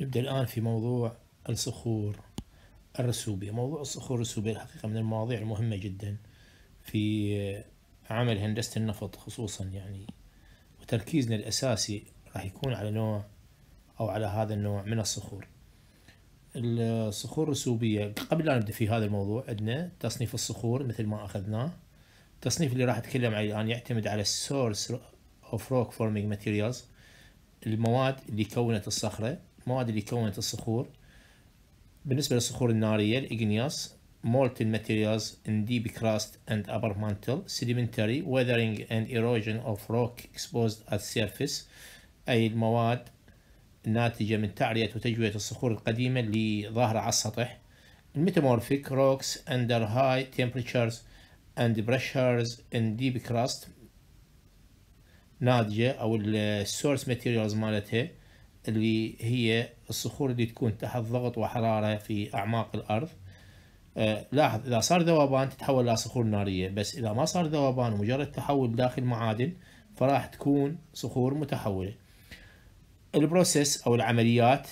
نبدأ الآن في موضوع الصخور الرسوبية موضوع الصخور الرسوبية الحقيقة من المواضيع المهمة جدا في عمل هندسة النفط خصوصا يعني وتركيزنا الأساسي راح يكون على نوع أو على هذا النوع من الصخور الصخور الرسوبية قبل لا نبدأ في هذا الموضوع عندنا تصنيف الصخور مثل ما أخذناه التصنيف اللي راح أتكلم عليه الآن يعتمد على السورس of rock forming materials المواد اللي كونت الصخرة المواد اللي كونت الصخور بالنسبة للصخور النارية الإغنياس molten materials in deep crust and upper mantle sedimentary weathering and erosion of rock exposed at surface أي المواد الناتجة من تعرية وتجوية الصخور القديمة اللي ظاهرة على السطح الميتامورفيك rocks under high temperatures and pressures in deep crust ناتجة أو السورس ماتيريالز مالتها اللي هي الصخور اللي تكون تحت ضغط وحرارة في أعماق الأرض آه، لاحظ إذا صار ذوبان تتحول إلى صخور نارية بس إذا ما صار ذوبان مجرد تحول داخل معادن فراح تكون صخور متحولة البروسيس أو العمليات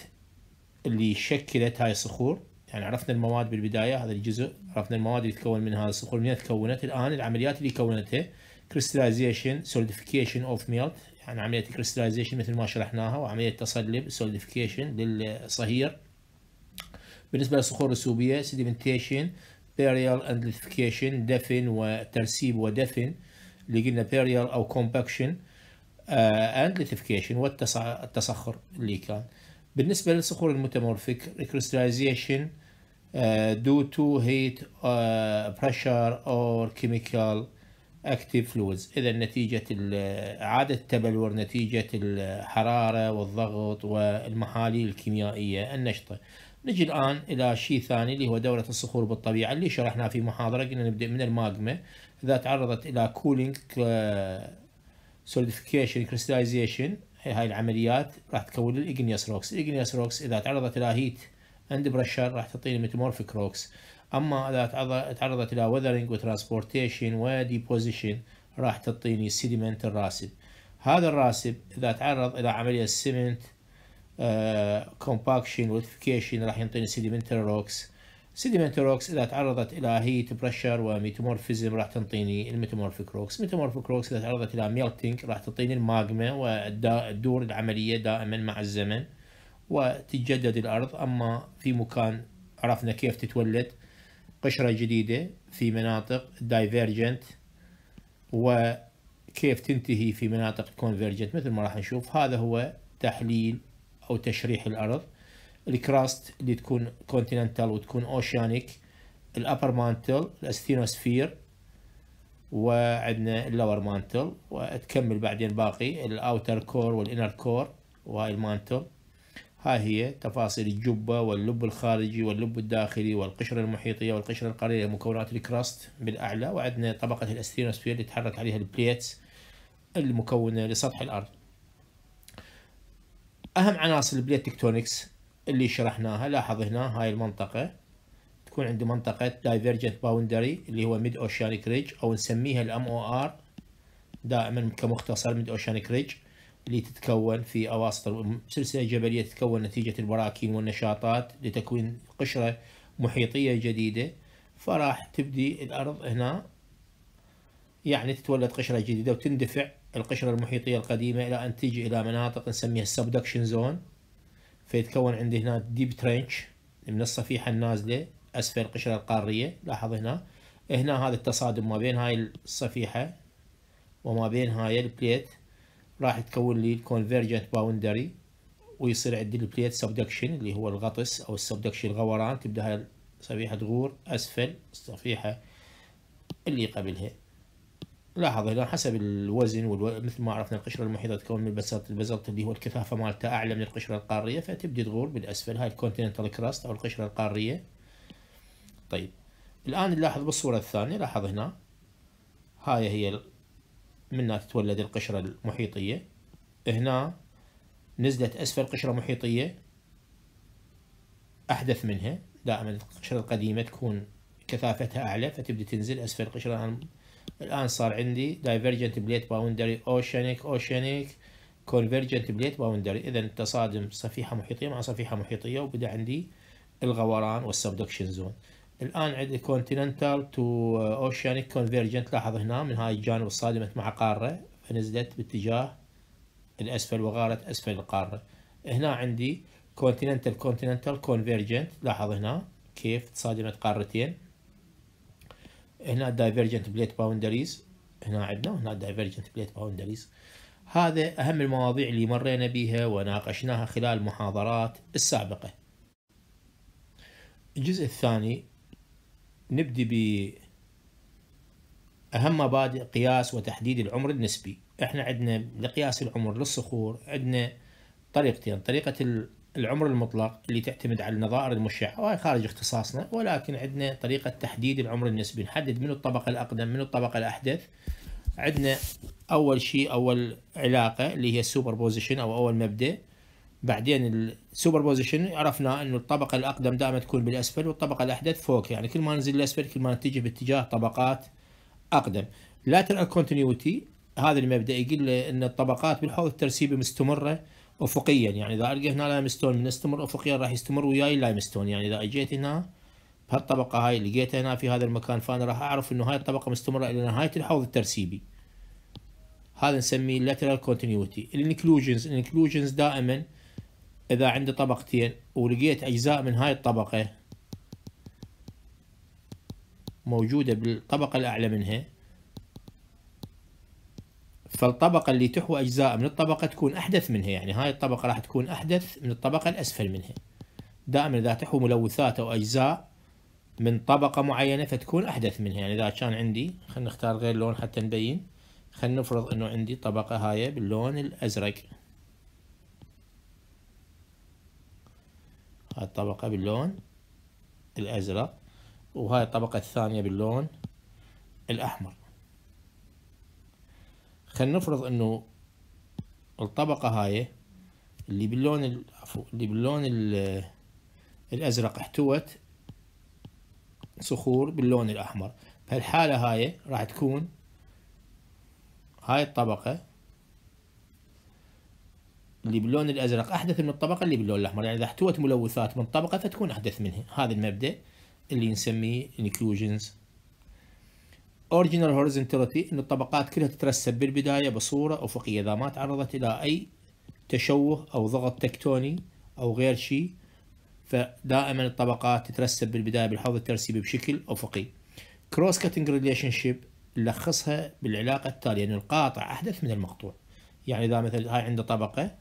اللي شكلت هاي الصخور يعني عرفنا المواد بالبداية هذا الجزء عرفنا المواد اللي تكون من هذه الصخور منين تكونت الآن العمليات اللي كونتها crystallization solidification of melt عن عملية الكريستاليزيشن مثل ما شرحناها وعملية تصلب سوليديفيكيشن للصهير بالنسبة للصخور الرسوبية سيديمنتيشن بيريال اند ليثيفيكيشن دفن وترسيب ودفن اللي قلنا بيريال او كومباكشن اند ليثيفيكيشن والتصخر اللي كان بالنسبة للصخور المتمورفيك ريكريستاليزيشن دو تو هيت بريشر اور كيميكال اكتيف فلويدز اذا نتيجه اعاده التبلور نتيجه الحراره والضغط والمحاليل الكيميائيه النشطه نجي الان الى شيء ثاني اللي هو دوره الصخور بالطبيعه اللي شرحناه في محاضره قلنا نبدا من الماجما اذا تعرضت الى كولينج سوليديفيكيشن كريستاليزيشن هاي العمليات راح تكون الاجنيوس روكس الاجنيوس روكس اذا تعرضت الى هيت اند بريشر راح تعطيني ميتامورفيك روكس اما اذا تعرضت الى وذرنج وترانسبورتيشن وديبوزيشن راح تعطيني سيدمنت الراسب هذا الراسب اذا تعرض الى عمليه سيمنت كومباكشن وليفيكيشن راح ينطيني سيدمنتري روكس سيدمنتري روكس اذا تعرضت الى هيت بريشر وميتامورفيزم راح تنطيني الميتامورفيك روكس ميتامورفيك روكس اذا تعرضت الى ميلتينج راح تعطيني الماجما وتدور العمليه دائما مع الزمن وتتجدد الارض اما في مكان عرفنا كيف تتولد قشرة جديدة في مناطق دايفيرجنت وكيف تنتهي في مناطق كونفيرجنت مثل ما راح نشوف هذا هو تحليل أو تشريح الأرض الكراست اللي تكون كونتيننتال وتكون أوشانيك الأبر مانتل الأستينوسفير وعندنا اللور مانتل وتكمل بعدين باقي الأوتر كور والإنر كور وهاي المانتل ها هي تفاصيل الجبة واللب الخارجي واللب الداخلي والقشرة المحيطية والقشرة القليلة مكونات الكراست بالأعلى وعندنا طبقة الاستينوسفير اللي تحرك عليها البليتس المكونة لسطح الأرض أهم عناصر البليت تكتونكس اللي شرحناها لاحظ هنا هاي المنطقة تكون عندي منطقة دايفيرجنت باوندري اللي هو ميد اوشانيك ريج أو نسميها الام او ار دائما كمختصر ميد اوشانيك ريج اللي تتكون في أواسط سلسلة جبلية تتكون نتيجة البراكين والنشاطات لتكوين قشرة محيطية جديدة فراح تبدي الأرض هنا يعني تتولد قشرة جديدة وتندفع القشرة المحيطية القديمة إلى أن تجي إلى مناطق نسميها السبدكشن زون فيتكون عندي هنا ديب ترينش من الصفيحة النازلة أسفل القشرة القارية لاحظ هنا هنا هذا التصادم ما بين هاي الصفيحة وما بين هاي البليت راح يتكون لي الكونفيرجنت باوندري ويصير عندي البليت سبدكشن اللي هو الغطس او السبدكشن الغوران تبدا هاي صفيحة تغور اسفل الصفيحة اللي قبلها لاحظ هنا حسب الوزن والو... مثل ما عرفنا القشرة المحيطة تكون من البسلت البزلت اللي هو الكثافة مالته أعلى من القشرة القارية فتبدي تغور بالأسفل هاي الكونتيننتال كراست أو القشرة القارية طيب الآن نلاحظ بالصورة الثانية لاحظ هنا هاي هي منها تتولد القشرة المحيطية هنا نزلت أسفل قشرة محيطية أحدث منها دائما القشرة القديمة تكون كثافتها أعلى فتبدأ تنزل أسفل القشرة الآن صار عندي Divergent بليت باوندري أوشينيك أوشينيك Convergent بليت باوندري إذا تصادم صفيحة محيطية مع صفيحة محيطية وبدأ عندي الغوران والسبدكشن زون الان عندي كونتيننتال تو اوشيانيك كونفيرجنت لاحظ هنا من هاي الجانب اتصادمت مع قاره فنزلت باتجاه الاسفل وغارت اسفل القاره هنا عندي كونتيننتال كونتيننتال كونفيرجنت لاحظ هنا كيف تصادمت قارتين هنا دايفيرجنت بليت باوندريز هنا عندنا وهنا دايفيرجنت بليت باوندريز هذا أهم المواضيع اللي مرينا بيها وناقشناها خلال المحاضرات السابقة الجزء الثاني نبدي ب اهم مبادئ قياس وتحديد العمر النسبي احنا عندنا لقياس العمر للصخور عندنا طريقتين طريقة العمر المطلق اللي تعتمد على النظائر المشعة وهي خارج اختصاصنا ولكن عندنا طريقة تحديد العمر النسبي نحدد من الطبقة الأقدم من الطبقة الأحدث عندنا أول شيء أول علاقة اللي هي السوبر بوزيشن أو أول مبدأ بعدين السوبر بوزيشن عرفنا انه الطبقه الاقدم دائما تكون بالاسفل والطبقه الاحدث فوق يعني كل ما ننزل للاسفل كل ما نتجه باتجاه طبقات اقدم لاترال كونتينيوتي هذا المبدا يقول لي ان الطبقات بالحوض الترسيبي مستمره افقيا يعني اذا القى هنا لايمستون من استمر افقيا راح يستمر وياي لايمستون يعني اذا اجيت هنا بهالطبقه هاي لقيتها هنا في هذا المكان فانا راح اعرف انه هاي الطبقه مستمره الى نهايه الحوض الترسيبي هذا نسميه لاترال كونتينيوتي الانكلوجنز الانكلوجنز دائما إذا عندي طبقتين ولقيت أجزاء من هاي الطبقة موجودة بالطبقة الأعلى منها فالطبقة اللي تحوي أجزاء من الطبقة تكون أحدث منها يعني هاي الطبقة راح تكون أحدث من الطبقة الأسفل منها دائما إذا تحوي ملوثات أو أجزاء من طبقة معينة فتكون أحدث منها يعني إذا كان عندي خلينا نختار غير لون حتى نبين خلينا نفرض أنه عندي طبقة هاي باللون الأزرق هاي الطبقة باللون الأزرق وهاي الطبقة الثانية باللون الأحمر خلينا نفرض انه الطبقة هاي اللي باللون عفوا اللي باللون الأزرق احتوت صخور باللون الأحمر بهالحالة هاي راح تكون هاي الطبقة اللي باللون الازرق احدث من الطبقه اللي باللون الاحمر يعني اذا احتوت ملوثات من طبقه فتكون احدث منها هذا المبدا اللي نسميه inclusions اوريجينال هورزنتالتي ان الطبقات كلها تترسب بالبدايه بصوره افقيه اذا ما تعرضت الى اي تشوه او ضغط تكتوني او غير شيء فدائما الطبقات تترسب بالبدايه بالحوض الترسيبي بشكل افقي كروس كاتنج ريليشن شيب نلخصها بالعلاقه التاليه ان القاطع احدث من المقطوع يعني اذا مثلا هاي عنده طبقه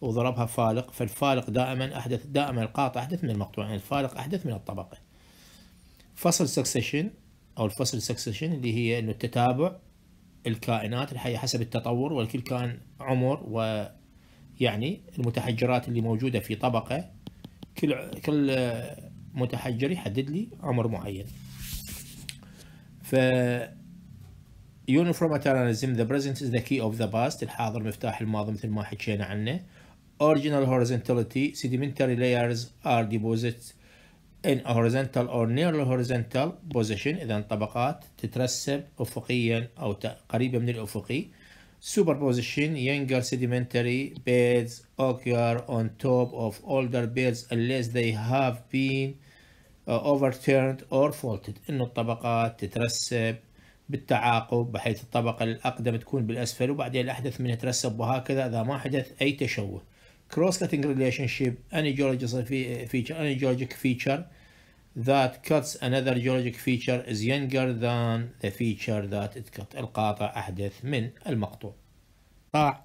وضربها فالق فالفالق دائما أحدث دائما القاطع أحدث من المقطوع يعني الفالق أحدث من الطبقة فصل سكسيشن أو الفصل سكسيشن اللي هي أنه التتابع الكائنات الحية حسب التطور والكل كان عمر و يعني المتحجرات اللي موجودة في طبقة كل كل متحجر يحدد لي عمر معين ف uniformitarianism the present is the key of the past الحاضر مفتاح الماضي مثل ما حكينا عنه original horizontality, sedimentary layers are deposits in a horizontal or nearly horizontal position إذا طبقات تترسب أفقيا أو قريبة من الأفقي superposition younger sedimentary beds occur on top of older beds unless they have been uh, overturned or faulted إنه الطبقات تترسب بالتعاقب بحيث الطبقة الأقدم تكون بالأسفل وبعدين الأحدث منها ترسب وهكذا إذا ما حدث أي تشوه cross cutting relationship any geologic feature any geologic feature that cuts another geologic feature is younger than the feature that it cut القاطع أحدث من المقطوع قطاع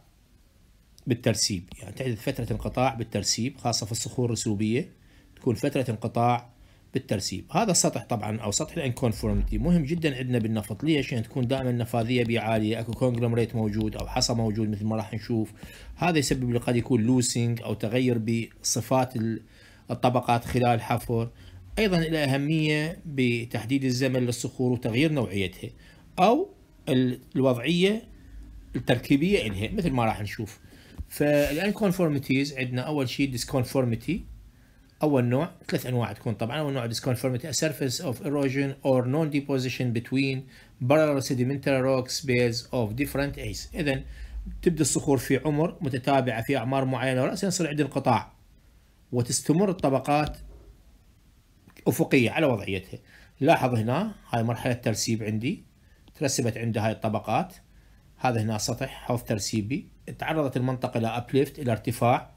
بالترسيب يعني تحدث فترة انقطاع بالترسيب خاصة في الصخور الرسوبية تكون فترة انقطاع بالترسيب هذا السطح طبعا او سطح الانكونفورمتي مهم جدا عندنا بالنفط ليش يعني تكون دائما النفاذيه بي عاليه اكو كونجلومريت موجود او حصى موجود مثل ما راح نشوف هذا يسبب لي قد يكون لوسينج او تغير بصفات الطبقات خلال الحفر ايضا الى اهميه بتحديد الزمن للصخور وتغيير نوعيتها او الوضعيه التركيبيه الها مثل ما راح نشوف فالانكونفورمتيز عندنا اول شيء ديسكونفورمتي اول نوع ثلاث انواع تكون طبعا اول نوع disconformity a surface of erosion or non deposition between parallel sedimentary rocks beds of different age اذا تبدا الصخور في عمر متتابعه في اعمار معينه وراسا يصير عندي انقطاع وتستمر الطبقات افقيه على وضعيتها لاحظ هنا هاي مرحله ترسيب عندي ترسبت عندي هاي الطبقات هذا هنا سطح حوض ترسيبي تعرضت المنطقه الى ابليفت الى ارتفاع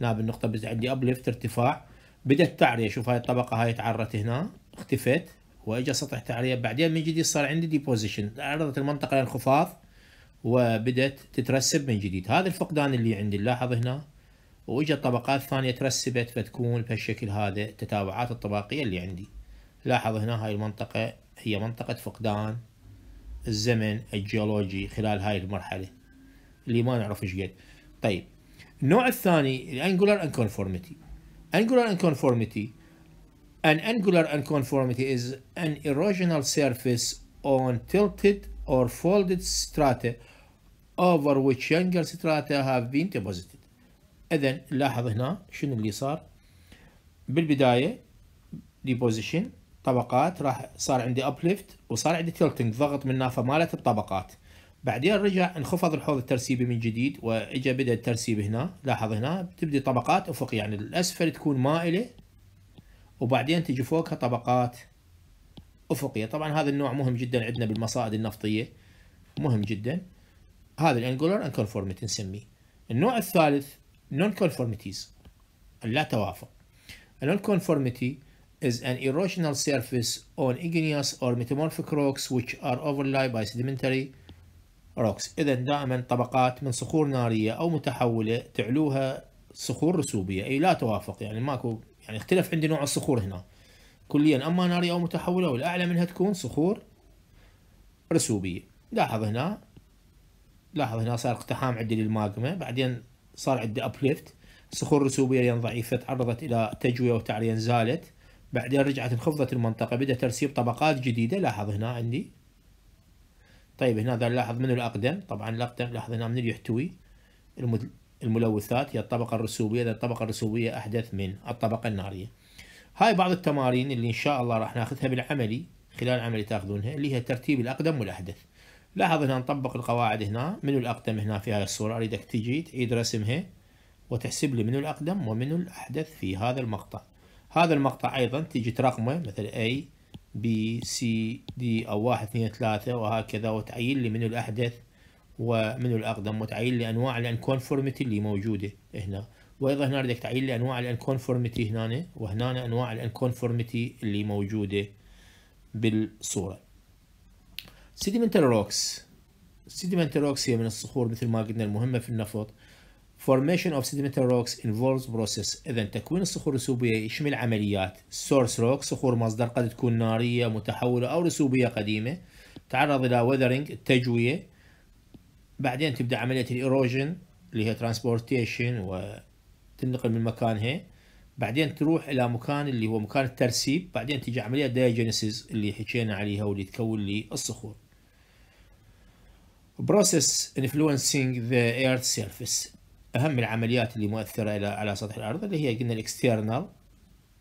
هنا بالنقطه عندي ابليفت ارتفاع بدت تعرية شوف هاي الطبقة هاي تعرت هنا اختفت واجا سطح تعرية بعدين من جديد صار عندي ديبوزيشن عرضت المنطقة للانخفاض وبدت تترسب من جديد هذا الفقدان اللي عندي نلاحظ هنا واجا طبقات ثانية ترسبت فتكون بهالشكل هذا التتابعات الطبقية اللي عندي لاحظ هنا هاي المنطقة هي منطقة فقدان الزمن الجيولوجي خلال هاي المرحلة اللي ما نعرف ايش قد طيب النوع الثاني الانجولار انكونفورميتي Angular unconformity. An angular unconformity is an erosional surface on tilted or folded strata over which younger strata have been deposited. إذا لاحظ هنا شنو اللي صار بالبداية deposition طبقات راح صار عندي uplift وصار عندي tilting ضغط من نافه مالت بطبقات بعدين رجع انخفض الحوض الترسيبي من جديد واجا بدا الترسيب هنا لاحظ هنا بتبدي طبقات افق يعني الاسفل تكون مائله وبعدين تجي فوقها طبقات افقيه طبعا هذا النوع مهم جدا عندنا بالمصائد النفطيه مهم جدا هذا الانجولار انكونفورميتي نسميه النوع الثالث نون كونفورميتيز اللا توافق النون كونفورميتي is an erosional surface on igneous or metamorphic rocks which are overlaid by sedimentary روكس إذا دائما طبقات من صخور نارية أو متحولة تعلوها صخور رسوبية أي لا توافق يعني ماكو يعني اختلف عندي نوع الصخور هنا كليا أما نارية أو متحولة والأعلى منها تكون صخور رسوبية لاحظ هنا لاحظ هنا صار اقتحام عندي للماجما بعدين صار عندي أبليفت صخور رسوبيه لأن ضعيفة تعرضت إلى تجوية وتعرية زالت بعدين رجعت انخفضت المنطقة بدأ ترسيب طبقات جديدة لاحظ هنا عندي طيب هنا اذا نلاحظ منو الاقدم طبعا الاقدم لاحظ هنا من يحتوي الملوثات هي الطبقه الرسوبيه اذا الطبقه الرسوبيه احدث من الطبقه الناريه هاي بعض التمارين اللي ان شاء الله راح ناخذها بالعملي خلال العملي تاخذونها اللي هي ترتيب الاقدم والاحدث لاحظ هنا نطبق القواعد هنا منو الاقدم هنا في هاي الصوره اريدك تجي تعيد رسمها وتحسب لي منو الاقدم ومنو الاحدث في هذا المقطع هذا المقطع ايضا تجي ترقمه مثل اي بي سي دي أو واحد اثنين ثلاثة وهكذا وتعين لي منو الأحدث ومنو الأقدم وتعين لي أنواع الانكونفورميتي اللي موجودة هنا وأيضا هنا بدك تعين لي أنواع الانكونفورميتي هنا وهنا أنواع الانكونفورميتي اللي موجودة بالصورة سيديمنتال روكس سيديمنتال روكس هي من الصخور مثل ما قلنا المهمة في النفط formation of sedimentary rocks involves process إذا تكوين الصخور الرسوبية يشمل عمليات source rock صخور مصدر قد تكون نارية متحولة أو رسوبية قديمة تعرض إلى weathering التجوية بعدين تبدأ عملية الإيروجن اللي هي transportation وتنقل من مكانها بعدين تروح إلى مكان اللي هو مكان الترسيب بعدين تجي عملية diagenesis اللي حكينا عليها واللي تكون لي الصخور process influencing the earth surface أهم العمليات اللي مؤثرة إلى على سطح الأرض اللي هي قلنا الإكسترنال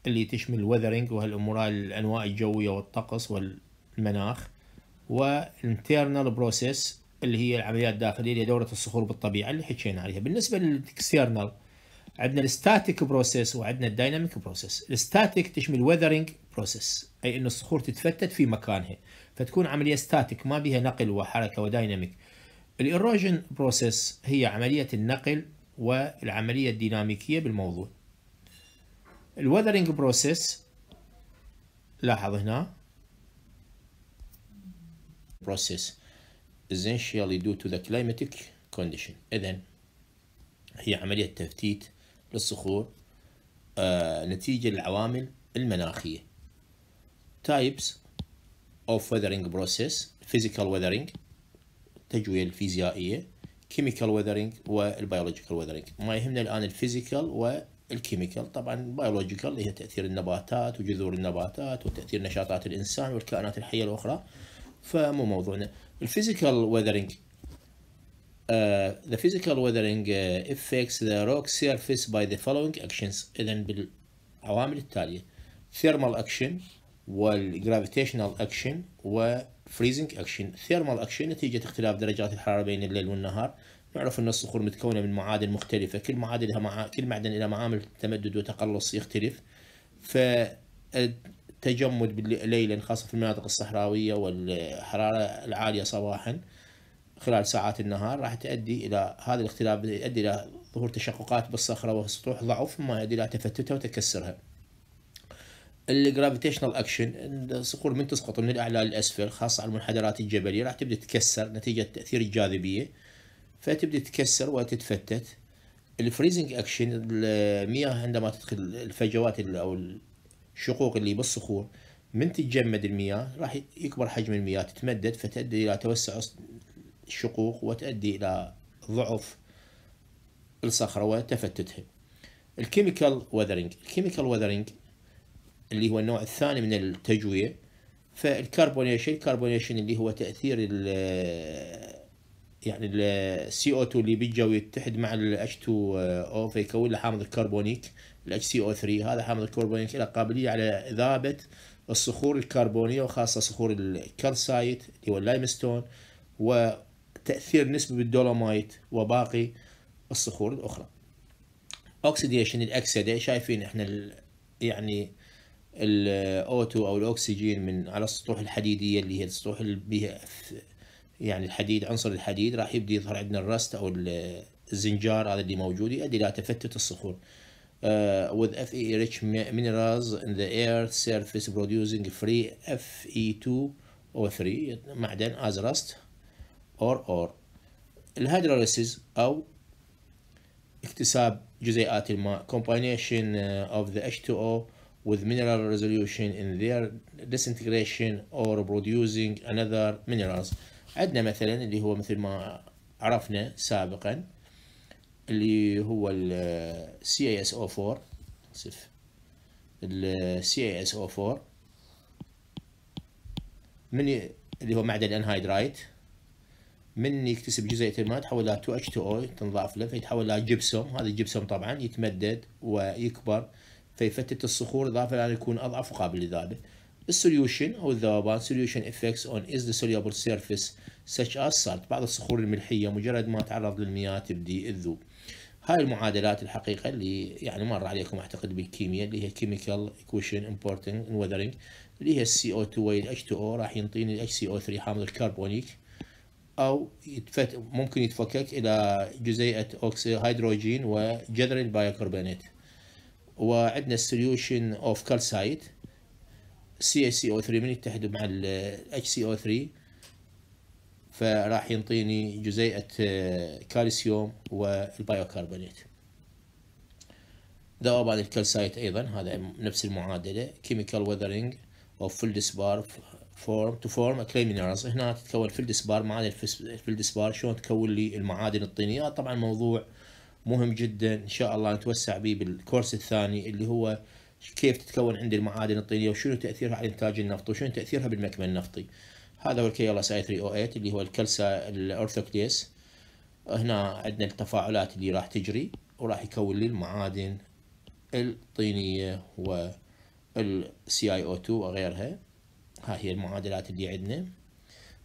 اللي تشمل الوذرنج وهالأمور الأنواء الجوية والطقس والمناخ والانترنال بروسيس اللي هي العمليات الداخلية اللي هي دورة الصخور بالطبيعة اللي حكينا عليها بالنسبة للإكسترنال عندنا الستاتيك بروسيس وعندنا الدايناميك بروسيس الستاتيك تشمل وذرنج بروسيس اي ان الصخور تتفتت في مكانها فتكون عمليه ستاتيك ما بها نقل وحركه ودايناميك الايروجن بروسيس هي عمليه النقل والعملية الديناميكية بالموضوع الوذرينج بروسيس لاحظ هنا process essentially due to the climatic condition إذن هي عملية تفتيت للصخور آه نتيجة للعوامل المناخية types of weathering process physical weathering التجوية الفيزيائية كيميكال ويذرينج والبيولوجيكال ويذرينج ما يهمنا الان الفيزيكال والكيميكال طبعا البيولوجيكال هي تاثير النباتات وجذور النباتات وتاثير نشاطات الانسان والكائنات الحيه الاخرى فمو موضوعنا الفيزيكال ويذرينج Uh, the physical weathering uh, affects the rock surface by the following actions إذن بالعوامل التالية thermal action والجرافيتيشنال اكشن وفريزنج اكشن ثيرمال اكشن نتيجه اختلاف درجات الحراره بين الليل والنهار نعرف ان الصخور متكونه من معادن مختلفه كل معادن لها مع... كل معدن لها معامل تمدد وتقلص يختلف فالتجمد ليلا خاصه في المناطق الصحراويه والحراره العاليه صباحا خلال ساعات النهار راح تؤدي الى هذا الاختلاف يؤدي الى ظهور تشققات بالصخره وسطوح ضعف مما يؤدي الى تفتتها وتكسرها الجرافيتيشنال اكشن الصخور من تسقط من الاعلى للاسفل خاصه على المنحدرات الجبليه راح تبدا تتكسر نتيجه تاثير الجاذبيه فتبدا تتكسر وتتفتت الفريزنج اكشن المياه عندما تدخل الفجوات او الشقوق اللي بالصخور من تتجمد المياه راح يكبر حجم المياه تتمدد فتؤدي الى توسع الشقوق وتؤدي الى ضعف الصخره وتفتتها الكيميكال وذرنج الكيميكال وذرنج اللي هو النوع الثاني من التجويع فالكربونيشن الكربونيشن اللي هو تاثير ال يعني ال CO2 اللي بالجو يتحد مع الـ H2O فيكون له حامض الكربونيك الـ HCO3 هذا حامض الكربونيك له قابليه على اذابه الصخور الكربونيه وخاصه صخور الكالسايت اللي هو اللايمستون وتاثير نسبي بالدولومايت وباقي الصخور الاخرى اوكسيديشن الاكسده شايفين احنا يعني الاوتو او الاكسجين من على السطوح الحديديه اللي هي السطوح اللي بها يعني الحديد عنصر الحديد راح يبدي يظهر عندنا الرست او الزنجار هذا اللي موجود يؤدي الى تفتت الصخور uh, with Fe rich minerals in the air surface producing free Fe2O3 معدن as rust or or الهيدروليسيس او اكتساب جزيئات الماء combination of the H2O with mineral resolution in their disintegration or producing another minerals عندنا مثلا اللي هو مثل ما عرفنا سابقا اللي هو ال CaSO4 اسف ال CaSO4 من اللي هو معدن انهيدرايت من يكتسب جزيئة الماء تحول إلى 2H2O تنضاف له فيتحول إلى جبسوم هذا الجبسوم طبعا يتمدد ويكبر فيفتت الصخور إضافة إلى أن يكون أضعف وقابل لذلك. السوليوشن أو الذوبان solution effects on is the soluble surface such as salt بعض الصخور الملحية مجرد ما تعرض للمياه تبدي الذوب. هاي المعادلات الحقيقة اللي يعني مر عليكم أعتقد بالكيمياء اللي هي chemical equation important in weathering اللي هي السي او 2 ويا الاتش 2 او راح ينطيني hco سي او 3 حامض الكربونيك او يتفت ممكن يتفكك الى جزيئه هيدروجين وجذر البايكربونات وعندنا السوليوشن اوف كالسايت او 3 من يتحدوا مع ال او 3 فراح ينطيني جزيئة كالسيوم والبايوكربونات ذوبان الكالسايت أيضا هذا نفس المعادلة chemical اوف of feldspar فورم تو فورم clay مينرالز هنا تتكون معادله معادن سبار شلون تكون لي المعادن الطينية طبعا موضوع مهم جدا ان شاء الله نتوسع به بالكورس الثاني اللي هو كيف تتكون عندي المعادن الطينيه وشنو تاثيرها على انتاج النفط وشنو تاثيرها بالمكمن النفطي هذا هو الكيلا ساي 308 اللي هو الكلسا الاورثوكليس هنا عندنا التفاعلات اللي راح تجري وراح يكون لي المعادن الطينيه والسي اي او 2 وغيرها ها هي المعادلات اللي عندنا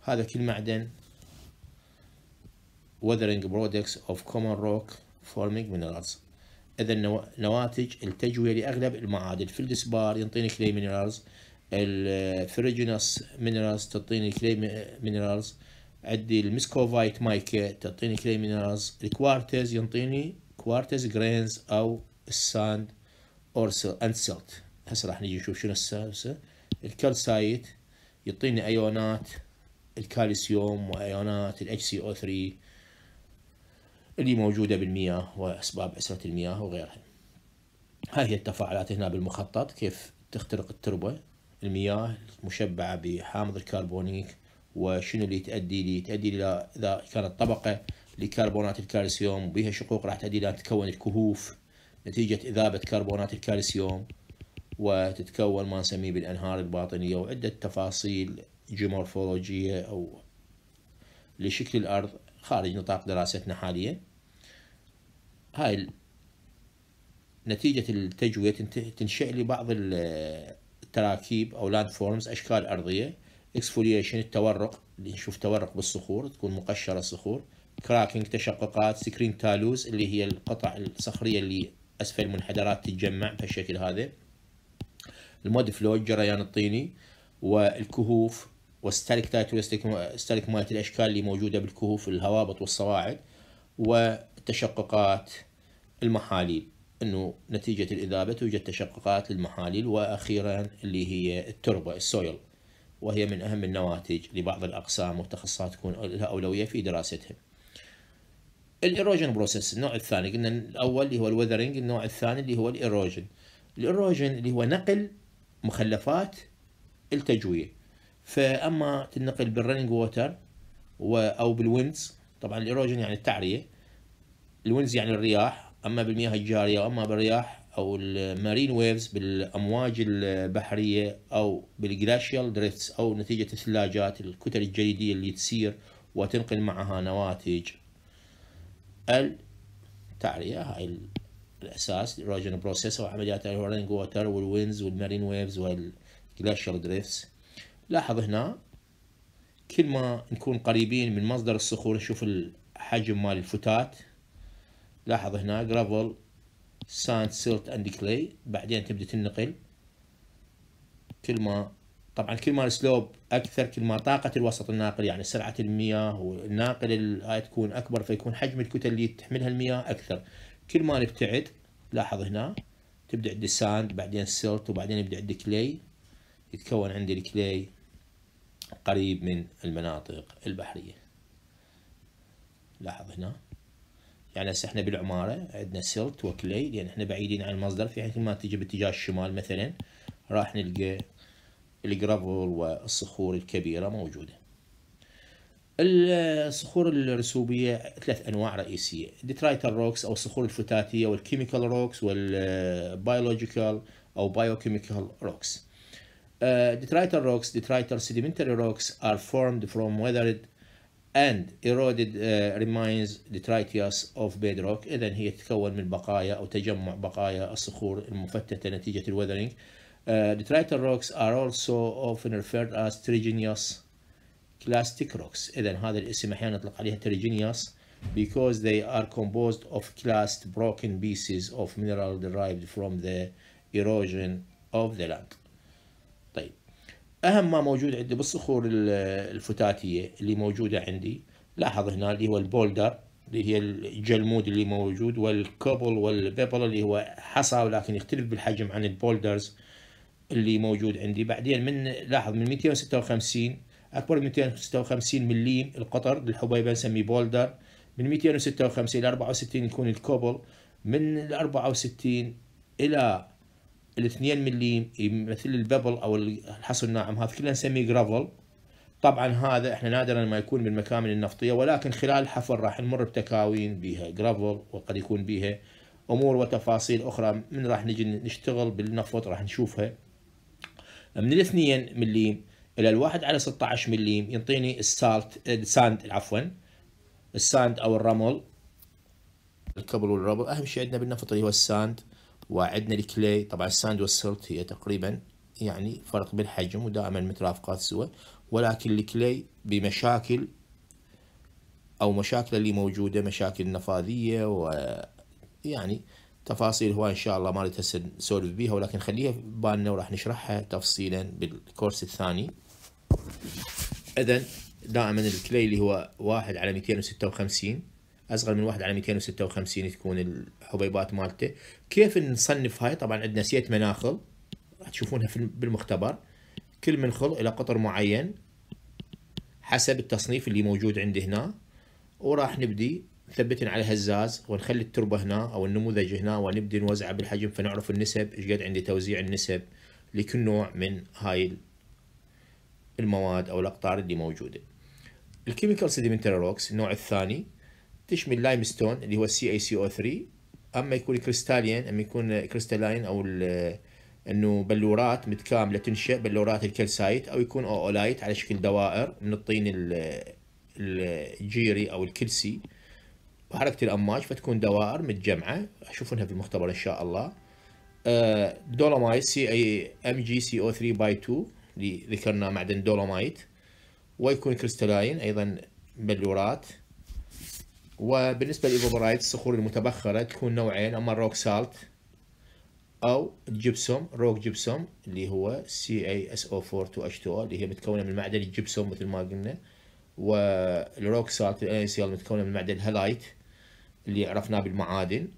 هذا كل معدن weathering products of common rock فورمينج مينرالز اذا نواتج التجويه لاغلب المعادن فيلدسبار ينطيني كلي مينرالز الفريجينس مينرالز تعطيني كلي مينرالز عندي المسكوفايت مايكا تعطيني كلي مينرالز الكوارتز ينطيني كوارتز جرينز او الساند اور اند سيلت هسه راح نجي نشوف شنو السالفه الكالسايت يعطيني ايونات الكالسيوم وايونات الاتش سي او 3 اللي موجودة بالمياه وأسباب عسرة المياه وغيرها هاي هي التفاعلات هنا بالمخطط كيف تخترق التربة المياه المشبعة بحامض الكربونيك وشنو اللي تؤدي لي تؤدي إلى إذا كانت طبقة لكربونات الكالسيوم بها شقوق راح تؤدي إلى تتكون الكهوف نتيجة إذابة كربونات الكالسيوم وتتكون ما نسميه بالأنهار الباطنية وعدة تفاصيل جيومورفولوجية أو لشكل الأرض خارج نطاق دراستنا حاليا هاي نتيجة التجوية تنشئ لي بعض التراكيب أو لاند فورمز أشكال أرضية اكسفوليشن التورق اللي نشوف تورق بالصخور تكون مقشرة الصخور كراكنج تشققات سكرين تالوز اللي هي القطع الصخرية اللي أسفل المنحدرات تتجمع بهالشكل هذا المود فلو جريان الطيني والكهوف والستالكتايت والستالكمايت الأشكال اللي موجودة بالكهوف الهوابط والصواعد والتشققات المحاليل انه نتيجه الاذابه توجد تشققات للمحاليل واخيرا اللي هي التربه السويل وهي من اهم النواتج لبعض الاقسام والتخصصات تكون لها اولويه في دراستها. الايروجن بروسيس النوع الثاني قلنا الاول اللي هو الوذرنج النوع الثاني اللي هو الايروجن. الايروجن اللي هو نقل مخلفات التجويه. فاما تنقل بالرننج ووتر او بالويندز طبعا الايروجن يعني التعريه الويندز يعني الرياح اما بالمياه الجاريه واما بالرياح او المارين ويفز بالامواج البحريه او بالجلاشيال دريفتس او نتيجه الثلاجات الكتل الجليديه اللي تسير وتنقل معها نواتج التعريه هاي الاساس الروجن بروسيس او عمليات الرينج ووتر والوينز والمارين ويفز والجلاشيال دريفتس لاحظ هنا كل ما نكون قريبين من مصدر الصخور نشوف الحجم مال الفتات لاحظ هنا جرافل ساند سيلت اند كلي بعدين تبدا تنقل كل ما طبعا كل ما السلوب اكثر كل ما طاقه الوسط الناقل يعني سرعه المياه والناقل هاي تكون اكبر فيكون حجم الكتل اللي تحملها المياه اكثر كل ما نبتعد لاحظ هنا تبدا عندي ساند بعدين سيلت وبعدين يبدا عندي كلي يتكون عندي الكلي قريب من المناطق البحريه لاحظ هنا يعني هسه احنا بالعماره عندنا سلت وكلي لان يعني احنا بعيدين عن المصدر في حين ما تجي باتجاه الشمال مثلا راح نلقى الجرافل والصخور الكبيره موجوده الصخور الرسوبيه ثلاث انواع رئيسيه ديترايتال روكس او الصخور الفتاتيه والكيميكال روكس والبيولوجيكال او بايوكيميكال روكس ديترايتال روكس ديترايتال سيديمنتري روكس are formed from weathered and eroded uh, remains detritus of bedrock اذا هي تتكون من بقايا او تجمع بقايا الصخور المفتتة نتيجة الوذرينج uh, detrital rocks are also often referred as terrigenous clastic rocks اذا هذا الاسم احيانا يطلق عليها terrigenous because they are composed of classed broken pieces of mineral derived from the erosion of the land اهم ما موجود عندي بالصخور الفتاتيه اللي موجوده عندي لاحظ هنا اللي هو البولدر اللي هي الجلمود اللي موجود والكوبل والبيبل اللي هو حصى ولكن يختلف بالحجم عن البولدرز اللي موجود عندي بعدين من لاحظ من 256 اكبر من 256 مليم القطر بالحبيبه نسميه بولدر من 256 الى 64 يكون الكوبل من ال 64 الى الاثنين 2 اللي يمثل الببل او الحصى الناعم هذا كله نسميه جرافل طبعا هذا احنا نادرا ما يكون بالمكامن النفطيه ولكن خلال الحفر راح نمر بتكاوين بها جرافل وقد يكون بها امور وتفاصيل اخرى من راح نجي نشتغل بالنفط راح نشوفها من الاثنين ملي الى الواحد على 16 ملي ينطيني السالت الساند عفوا الساند او الرمل الكبل والرمل اهم شيء عندنا بالنفط اللي هو الساند وعندنا الكلي طبعا الساند والسلت هي تقريبا يعني فرق بالحجم ودائما مترافقات سوا ولكن الكلي بمشاكل او مشاكل اللي موجوده مشاكل نفاذيه و يعني تفاصيل هو ان شاء الله ما اريد هسه نسولف بيها ولكن خليها ببالنا وراح نشرحها تفصيلا بالكورس الثاني اذا دائما الكلي اللي هو واحد على 256 اصغر من واحد على يعني 256 تكون الحبيبات مالته كيف نصنف هاي طبعا عندنا سيت مناخل راح تشوفونها في بالمختبر كل منخل الى قطر معين حسب التصنيف اللي موجود عندي هنا وراح نبدي نثبتن على هزاز ونخلي التربه هنا او النموذج هنا ونبدي نوزعه بالحجم فنعرف النسب ايش قد عندي توزيع النسب لكل نوع من هاي المواد او الاقطار اللي موجوده الكيميكال سيدمنتري روكس النوع الثاني تشمل لايمستون اللي هو السي اي سي او 3 اما يكون كريستالين اما يكون كريستالين او انه بلورات متكامله تنشا بلورات الكلسايت او يكون اولايت على شكل دوائر من الطين الجيري او الكلسي وحركه الامواج فتكون دوائر متجمعه اشوفونها في المختبر ان شاء الله دولومايت سي اي ام جي سي او 3 باي 2 اللي ذكرنا معدن دولومايت ويكون كريستالين ايضا بلورات وبالنسبه للايفوبرايت الصخور المتبخره تكون نوعين اما الروك سالت او الجبسوم روك جبسوم اللي هو سي اي اس او 4 2 اتش 2 اللي هي متكونه من معدن الجبسوم مثل ما قلنا والروك سالت الان سي متكونه من معدن الهلايت اللي عرفناه بالمعادن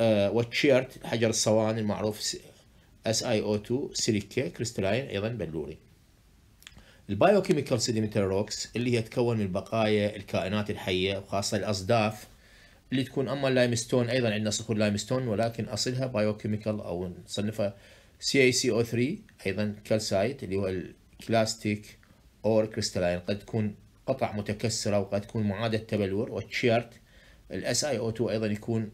آه والتشيرت حجر الصوان المعروف اس اي او 2 سيليكا كريستالاين ايضا بلوري البايوكيميكال سيديمنتري روكس اللي هي تكون من بقايا الكائنات الحيه وخاصه الاصداف اللي تكون اما اللايمستون ايضا عندنا صخور لايمستون ولكن اصلها بايوكيميكال او نصنفها سي اي سي او 3 ايضا كالسايت اللي هو الكلاستيك اور كريستالاين قد تكون قطع متكسره وقد تكون معاده تبلور والتشيرت الاس اي او 2 ايضا يكون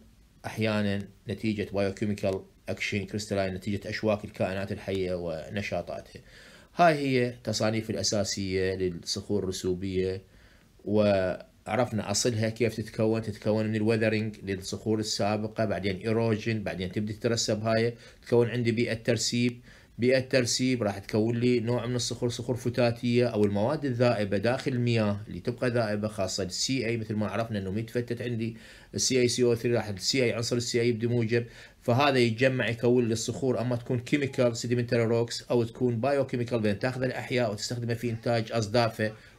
احيانا نتيجه بايوكيميكال اكشن كريستالاين نتيجه اشواك الكائنات الحيه ونشاطاتها هاي هي تصانيف الأساسية للصخور الرسوبية وعرفنا أصلها كيف تتكون تتكون من الوذرينج للصخور السابقة بعدين إيروجين بعدين تبدأ ترسب هاي تكون عندي بيئة ترسيب بالترسيب راح تكون لي نوع من الصخور صخور فتاتيه او المواد الذائبه داخل المياه اللي تبقى ذائبه خاصه السي اي مثل ما عرفنا انه يتفتت عندي السي اي سي او 3 راح السي اي عنصر السي اي يبدي موجب فهذا يتجمع يكون لي الصخور اما تكون كيميكال سيديمنتري روكس او تكون بايو كيميكال بين تاخذ الاحياء وتستخدمها في انتاج اصدافه